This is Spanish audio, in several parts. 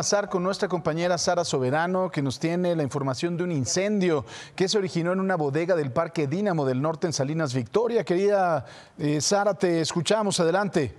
pasar con nuestra compañera Sara Soberano, que nos tiene la información de un incendio que se originó en una bodega del Parque Dínamo del Norte en Salinas Victoria. Querida eh, Sara, te escuchamos. Adelante.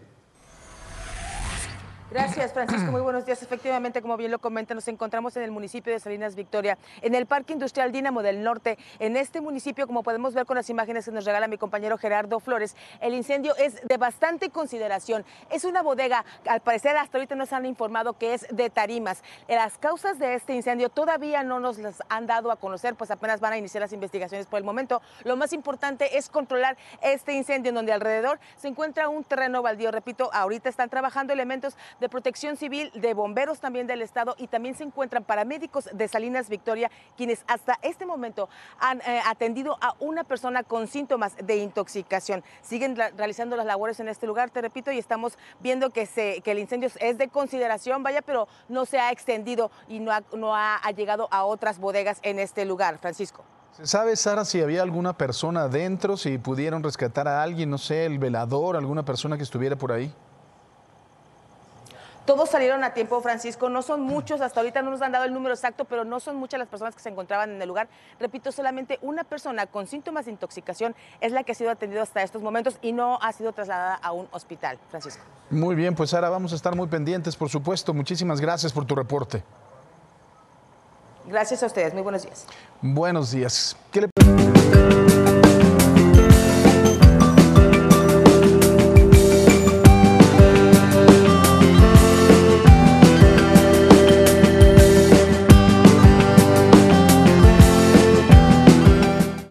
Gracias, Francisco. Muy buenos días. Efectivamente, como bien lo comenta, nos encontramos en el municipio de Salinas Victoria, en el Parque Industrial Dínamo del Norte. En este municipio, como podemos ver con las imágenes que nos regala mi compañero Gerardo Flores, el incendio es de bastante consideración. Es una bodega, al parecer hasta ahorita nos han informado que es de tarimas. Las causas de este incendio todavía no nos las han dado a conocer, pues apenas van a iniciar las investigaciones por el momento. Lo más importante es controlar este incendio en donde alrededor se encuentra un terreno baldío. Repito, ahorita están trabajando elementos de Protección Civil, de bomberos también del Estado y también se encuentran paramédicos de Salinas Victoria, quienes hasta este momento han eh, atendido a una persona con síntomas de intoxicación. Siguen realizando las labores en este lugar, te repito, y estamos viendo que, que el incendio es de consideración, vaya, pero no se ha extendido y no ha, llegado a otras bodegas en este lugar. Francisco. ¿Se sabe, Sara, si había alguna persona dentro, si pudieron rescatar a alguien, no sé, el velador, alguna persona que estuviera por ahí? Todos salieron a tiempo, Francisco. No son muchos, hasta ahorita no nos han dado el número exacto, pero no son muchas las personas que se encontraban en el lugar. Repito, solamente una persona con síntomas de intoxicación es la que ha sido atendida hasta estos momentos y no ha sido trasladada a un hospital. Francisco. Muy bien, pues ahora vamos a estar muy pendientes, por supuesto. Muchísimas gracias por tu reporte. Gracias a ustedes. Muy buenos días. Buenos días. ¿Qué le